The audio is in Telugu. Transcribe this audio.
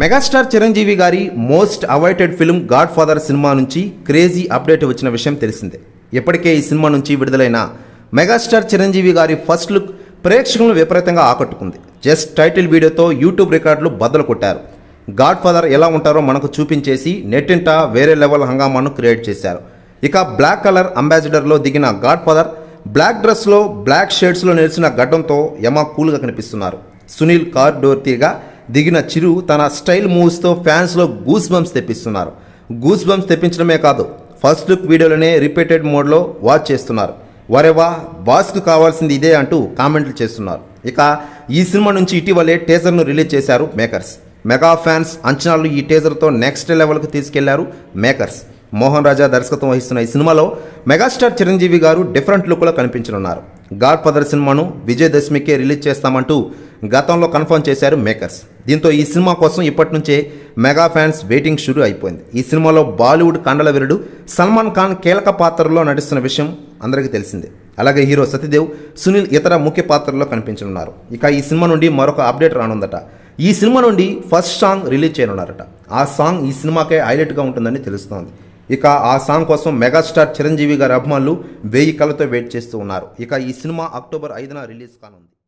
మెగాస్టార్ చిరంజీవి గారి most awaited film Godfather cinema నుంచి క్రేజీ అప్డేట్ వచ్చిన విషయం తెలిసిందే ఇప్పటికే ఈ సినిమా నుంచి విడుదలైన మెగాస్టార్ చిరంజీవి గారి ఫస్ట్ లుక్ ప్రేక్షకులను విపరీతంగా ఆకట్టుకుంది జస్ట్ టైటిల్ వీడియోతో యూట్యూబ్ రికార్డులు బద్దలు కొట్టారు గాడ్ ఫాదర్ ఎలా ఉంటారో మనకు చూపించేసి నెట్టింట వేరే లెవెల్ హంగామాను క్రియేట్ చేశారు ఇక బ్లాక్ కలర్ అంబాసిడర్లో దిగిన గాడ్ ఫాదర్ బ్లాక్ డ్రెస్లో బ్లాక్ షేడ్స్లో నిలిచిన గడ్డంతో యమా కూల్గా కనిపిస్తున్నారు సునీల్ కార్ డోర్తీగా దిగిన చిరు తన స్టైల్ మూవ్స్తో ఫ్యాన్స్లో గూస్ బంప్స్ తెప్పిస్తున్నారు గూస్ బంప్స్ తెప్పించడమే కాదు ఫస్ట్ లుక్ వీడియోలోనే రిపీటెడ్ మోడ్లో వాచ్ చేస్తున్నారు వరేవా బాస్కు కావాల్సింది ఇదే అంటూ కామెంట్లు చేస్తున్నారు ఇక ఈ సినిమా నుంచి ఇటీవలే టేజర్ను రిలీజ్ చేశారు మేకర్స్ మెగా ఫ్యాన్స్ అంచనాలు ఈ టేజర్తో నెక్స్ట్ లెవెల్కు తీసుకెళ్లారు మేకర్స్ మోహన్ రాజా దర్శకత్వం వహిస్తున్న ఈ సినిమాలో మెగాస్టార్ చిరంజీవి గారు డిఫరెంట్ లుక్లో కనిపించనున్నారు ఫాదర్ సినిమాను విజయదశమికే రిలీజ్ చేస్తామంటూ గతంలో కన్ఫర్మ్ చేశారు మేకర్స్ దీంతో ఈ సినిమా కోసం ఇప్పటి నుంచే మెగా ఫ్యాన్స్ వెయిటింగ్ షురూ అయిపోయింది ఈ సినిమాలో బాలీవుడ్ కండల వీరుడు సల్మాన్ ఖాన్ కీలక పాత్రలో నటిస్తున్న విషయం అందరికీ తెలిసిందే అలాగే హీరో సతీదేవ్ సునీల్ ఇతర ముఖ్య పాత్రల్లో కనిపించనున్నారు ఇక ఈ సినిమా నుండి మరొక అప్డేట్ రానుందట ఈ సినిమా నుండి ఫస్ట్ సాంగ్ రిలీజ్ చేయనున్నారట ఆ సాంగ్ ఈ సినిమాకే హైలైట్గా ఉంటుందని తెలుస్తోంది ఇక ఆ సాంగ్ కోసం మెగాస్టార్ చిరంజీవి గారి అభిమానులు వెయ్యి కళ్ళతో వెయిట్ చేస్తూ ఉన్నారు ఇక ఈ సినిమా అక్టోబర్ ఐదున రిలీజ్ కానుంది